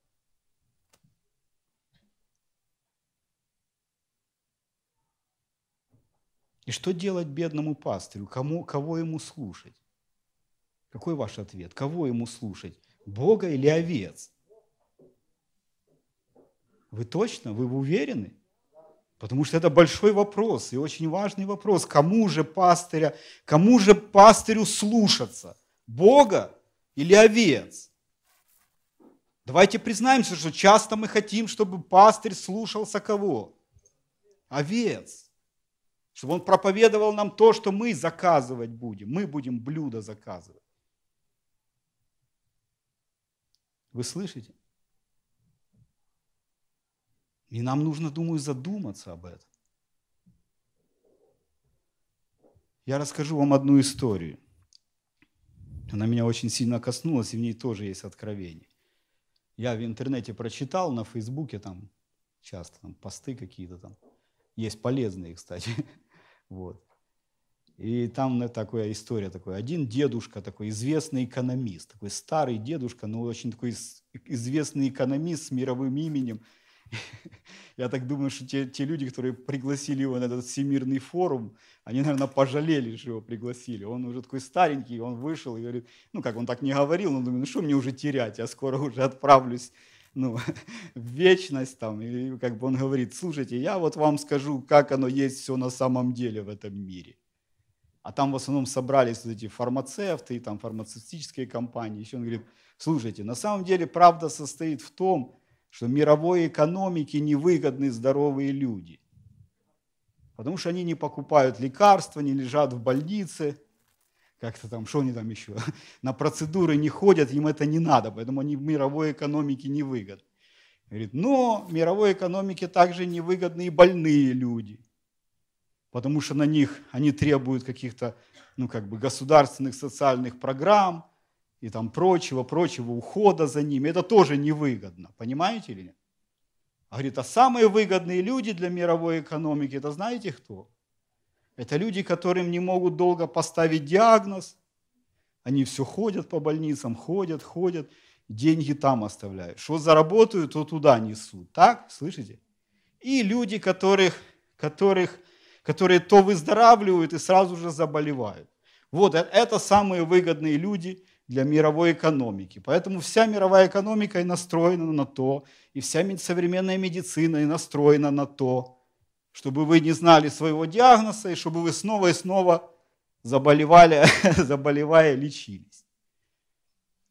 И что делать бедному пастырю? Кому, кого ему слушать? Какой ваш ответ? Кого ему слушать? Бога или овец? Вы точно? Вы уверены? Потому что это большой вопрос и очень важный вопрос. Кому же пастыря, кому же пастырю слушаться? Бога или овец? Давайте признаемся, что часто мы хотим, чтобы пастырь слушался кого? Овец чтобы Он проповедовал нам то, что мы заказывать будем. Мы будем блюдо заказывать. Вы слышите? И нам нужно, думаю, задуматься об этом. Я расскажу вам одну историю. Она меня очень сильно коснулась, и в ней тоже есть откровение. Я в интернете прочитал, на Фейсбуке там часто там посты какие-то там. Есть полезные, кстати. Вот. И там такая история, такой один дедушка, такой известный экономист, такой старый дедушка, но очень такой известный экономист с мировым именем. Я так думаю, что те, те люди, которые пригласили его на этот всемирный форум, они, наверное, пожалели, что его пригласили. Он уже такой старенький, он вышел и говорит, ну как, он так не говорил, но думаю, ну что мне уже терять, я скоро уже отправлюсь ну, вечность там. И как бы он говорит, слушайте, я вот вам скажу, как оно есть все на самом деле в этом мире. А там в основном собрались вот эти фармацевты, там фармацевтические компании. Еще он говорит, слушайте, на самом деле правда состоит в том, что мировой экономике невыгодны здоровые люди. Потому что они не покупают лекарства, не лежат в больнице – как-то там, что они там еще, на процедуры не ходят, им это не надо, поэтому они в мировой экономике не выгодны. Говорит, но «Ну, в мировой экономике также невыгодны и больные люди, потому что на них они требуют каких-то ну, как бы государственных социальных программ и там прочего, прочего, ухода за ними. Это тоже невыгодно, понимаете ли? говорит, а самые выгодные люди для мировой экономики, это знаете кто? Это люди, которым не могут долго поставить диагноз. Они все ходят по больницам, ходят, ходят, деньги там оставляют. Что заработают, то туда несут. Так, слышите? И люди, которых, которых, которые то выздоравливают и сразу же заболевают. Вот э, это самые выгодные люди для мировой экономики. Поэтому вся мировая экономика и настроена на то, и вся современная медицина и настроена на то, чтобы вы не знали своего диагноза, и чтобы вы снова и снова заболевали, заболевая, лечились.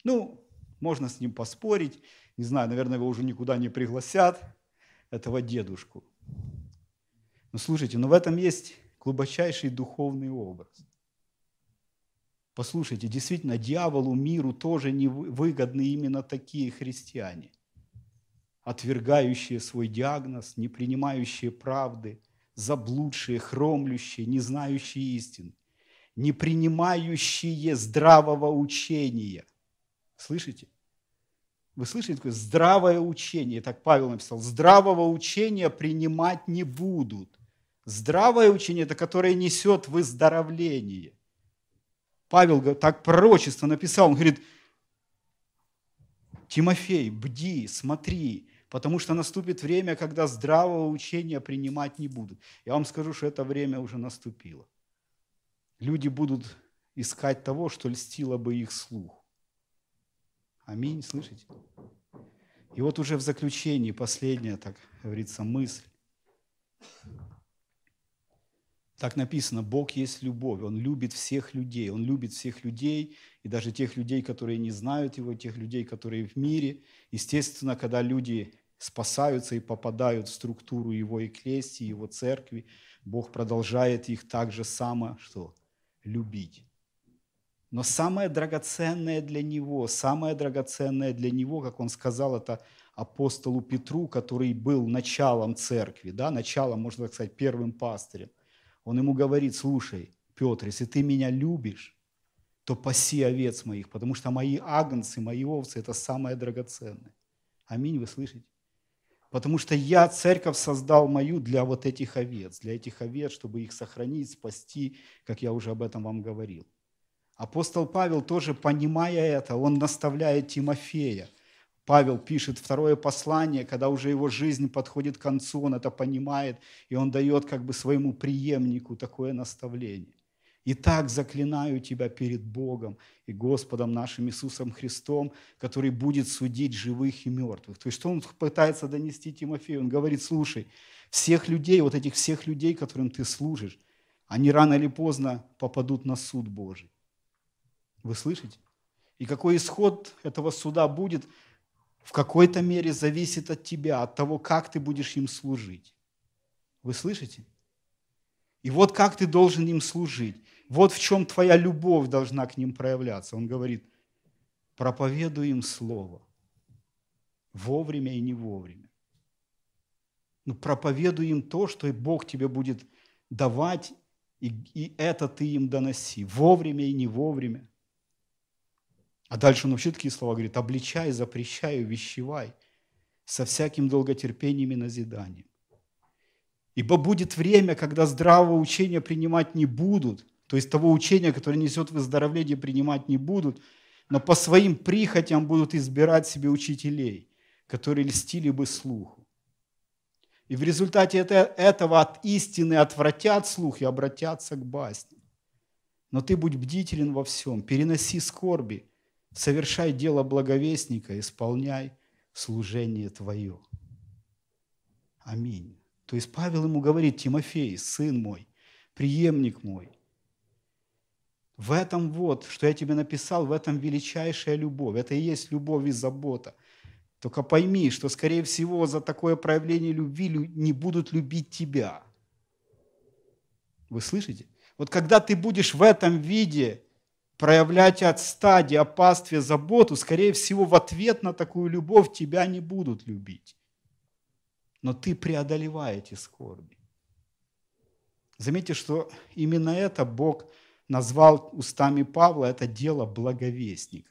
Ну, можно с ним поспорить. Не знаю, наверное, его уже никуда не пригласят, этого дедушку. Но слушайте, но в этом есть глубочайший духовный образ. Послушайте, действительно, дьяволу, миру тоже невыгодны именно такие христиане – отвергающие свой диагноз, не принимающие правды, заблудшие, хромлющие, не знающие истин, не принимающие здравого учения. Слышите? Вы слышите такое здравое учение? Так Павел написал, здравого учения принимать не будут. Здравое учение – это которое несет выздоровление. Павел так пророчество написал, он говорит, Тимофей, бди, смотри, потому что наступит время, когда здравого учения принимать не будут. Я вам скажу, что это время уже наступило. Люди будут искать того, что льстило бы их слух. Аминь, слышите? И вот уже в заключении последняя, так говорится, мысль. Так написано, Бог есть любовь, Он любит всех людей, Он любит всех людей, и даже тех людей, которые не знают Его, тех людей, которые в мире. Естественно, когда люди спасаются и попадают в структуру Его Экклесии, Его Церкви, Бог продолжает их так же само, что любить. Но самое драгоценное для него, самое драгоценное для него, как он сказал, это апостолу Петру, который был началом церкви, да, началом, можно так сказать, первым пастырем. Он ему говорит, слушай, Петр, если ты меня любишь, то паси овец моих, потому что мои агнцы, мои овцы – это самое драгоценное. Аминь, вы слышите? Потому что я церковь создал мою для вот этих овец, для этих овец, чтобы их сохранить, спасти, как я уже об этом вам говорил. Апостол Павел тоже, понимая это, он наставляет Тимофея. Павел пишет второе послание, когда уже его жизнь подходит к концу, он это понимает, и он дает как бы своему преемнику такое наставление. И так заклинаю тебя перед Богом и Господом нашим Иисусом Христом, который будет судить живых и мертвых. То есть что он пытается донести Тимофею? Он говорит, слушай, всех людей, вот этих всех людей, которым ты служишь, они рано или поздно попадут на суд Божий. Вы слышите? И какой исход этого суда будет, в какой-то мере зависит от тебя, от того, как ты будешь им служить. Вы слышите? И вот как ты должен им служить. Вот в чем твоя любовь должна к ним проявляться. Он говорит, проповедуй им слово. Вовремя и не вовремя. Ну, проповедуй им то, что и Бог тебе будет давать, и, и это ты им доноси. Вовремя и не вовремя. А дальше он вообще такие слова говорит, обличай, запрещай, увещевай со всяким долготерпением и назиданием. Ибо будет время, когда здравого учения принимать не будут, то есть того учения, которое несет выздоровление, принимать не будут, но по своим прихотям будут избирать себе учителей, которые льстили бы слуху. И в результате этого от истины отвратят слух и обратятся к басне. Но ты будь бдителен во всем, переноси скорби, совершай дело благовестника, исполняй служение твое. Аминь. То есть Павел ему говорит, Тимофей, сын мой, преемник мой, в этом вот, что я тебе написал, в этом величайшая любовь. Это и есть любовь и забота. Только пойми, что, скорее всего, за такое проявление любви не будут любить тебя. Вы слышите? Вот когда ты будешь в этом виде проявлять от стадии, о пастве, заботу, скорее всего, в ответ на такую любовь тебя не будут любить но ты преодолеваете скорби. Заметьте, что именно это Бог назвал устами Павла, это дело благовестника.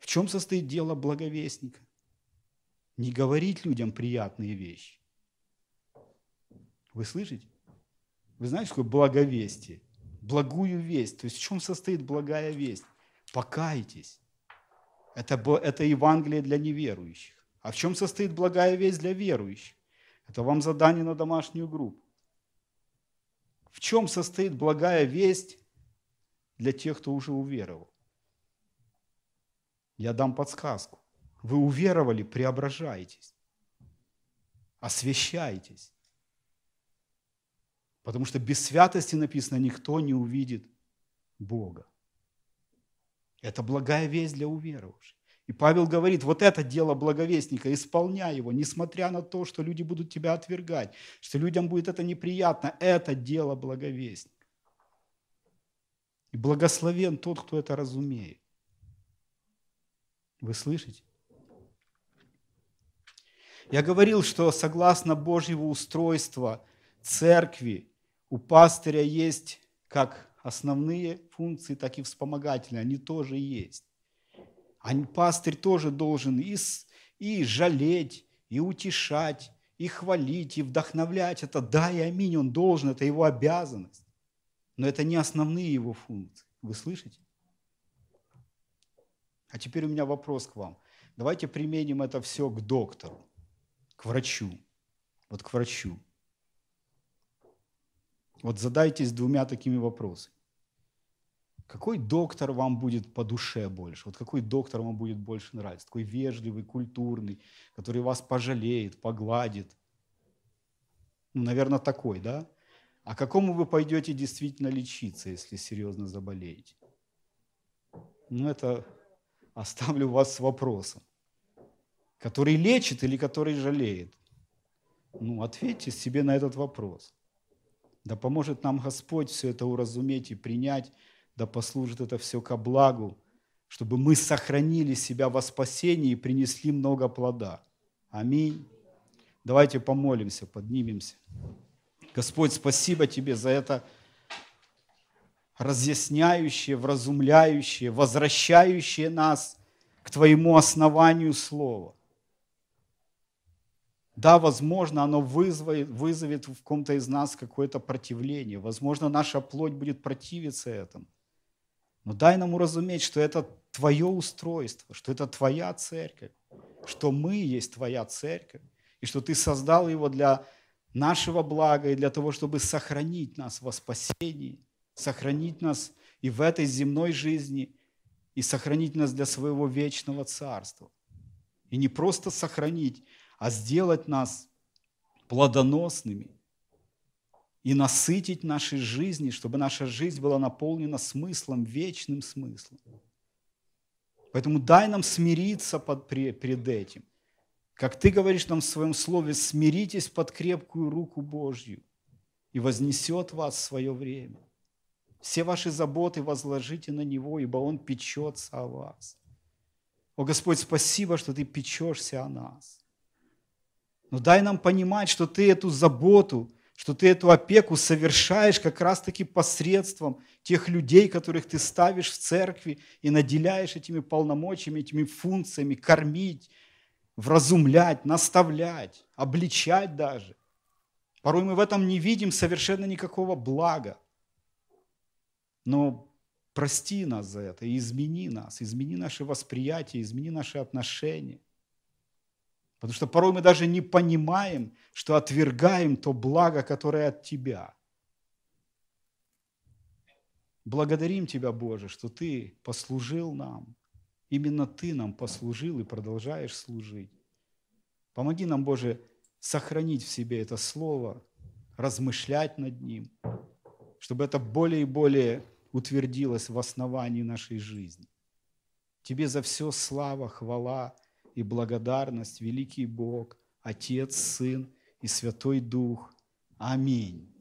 В чем состоит дело благовестника? Не говорить людям приятные вещи. Вы слышите? Вы знаете, что такое благовестие? Благую весть. То есть в чем состоит благая весть? Покайтесь. Это, это Евангелие для неверующих. А в чем состоит благая весть для верующих? Это вам задание на домашнюю группу. В чем состоит благая весть для тех, кто уже уверовал? Я дам подсказку. Вы уверовали, преображаетесь, освящаетесь. Потому что без святости написано, никто не увидит Бога. Это благая весть для уверовавших. И Павел говорит, вот это дело благовестника, исполняй его, несмотря на то, что люди будут тебя отвергать, что людям будет это неприятно, это дело благовестника. И благословен тот, кто это разумеет. Вы слышите? Я говорил, что согласно Божьего устройства церкви у пастыря есть как основные функции, так и вспомогательные. Они тоже есть. А пастырь тоже должен и, и жалеть, и утешать, и хвалить, и вдохновлять. Это да и аминь, он должен, это его обязанность. Но это не основные его функции. Вы слышите? А теперь у меня вопрос к вам. Давайте применим это все к доктору, к врачу. Вот к врачу. Вот задайтесь двумя такими вопросами какой доктор вам будет по душе больше? Вот какой доктор вам будет больше нравиться? Такой вежливый, культурный, который вас пожалеет, погладит. Ну, наверное, такой, да? А какому вы пойдете действительно лечиться, если серьезно заболеете? Ну, это оставлю вас с вопросом. Который лечит или который жалеет? Ну, ответьте себе на этот вопрос. Да поможет нам Господь все это уразуметь и принять – да послужит это все ко благу, чтобы мы сохранили себя во спасении и принесли много плода. Аминь. Давайте помолимся, поднимемся. Господь, спасибо Тебе за это разъясняющее, вразумляющее, возвращающее нас к Твоему основанию Слова. Да, возможно, оно вызовет, вызовет в ком-то из нас какое-то противление. Возможно, наша плоть будет противиться этому. Но дай нам уразуметь, что это твое устройство, что это твоя церковь, что мы есть твоя церковь, и что ты создал его для нашего блага и для того, чтобы сохранить нас во спасении, сохранить нас и в этой земной жизни, и сохранить нас для своего вечного царства. И не просто сохранить, а сделать нас плодоносными – и насытить нашей жизни, чтобы наша жизнь была наполнена смыслом, вечным смыслом. Поэтому дай нам смириться под, при, перед этим. Как ты говоришь нам в своем слове, смиритесь под крепкую руку Божью, и вознесет вас в свое время. Все ваши заботы возложите на Него, ибо Он печется о вас. О Господь, спасибо, что Ты печешься о нас. Но дай нам понимать, что Ты эту заботу – что ты эту опеку совершаешь как раз-таки посредством тех людей, которых ты ставишь в церкви и наделяешь этими полномочиями, этими функциями, кормить, вразумлять, наставлять, обличать даже. Порой мы в этом не видим совершенно никакого блага. Но прости нас за это измени нас, измени наше восприятие, измени наши отношения. Потому что порой мы даже не понимаем, что отвергаем то благо, которое от Тебя. Благодарим Тебя, Боже, что Ты послужил нам. Именно Ты нам послужил и продолжаешь служить. Помоги нам, Боже, сохранить в себе это слово, размышлять над ним, чтобы это более и более утвердилось в основании нашей жизни. Тебе за все слава, хвала – и благодарность, великий Бог, Отец, Сын и Святой Дух. Аминь.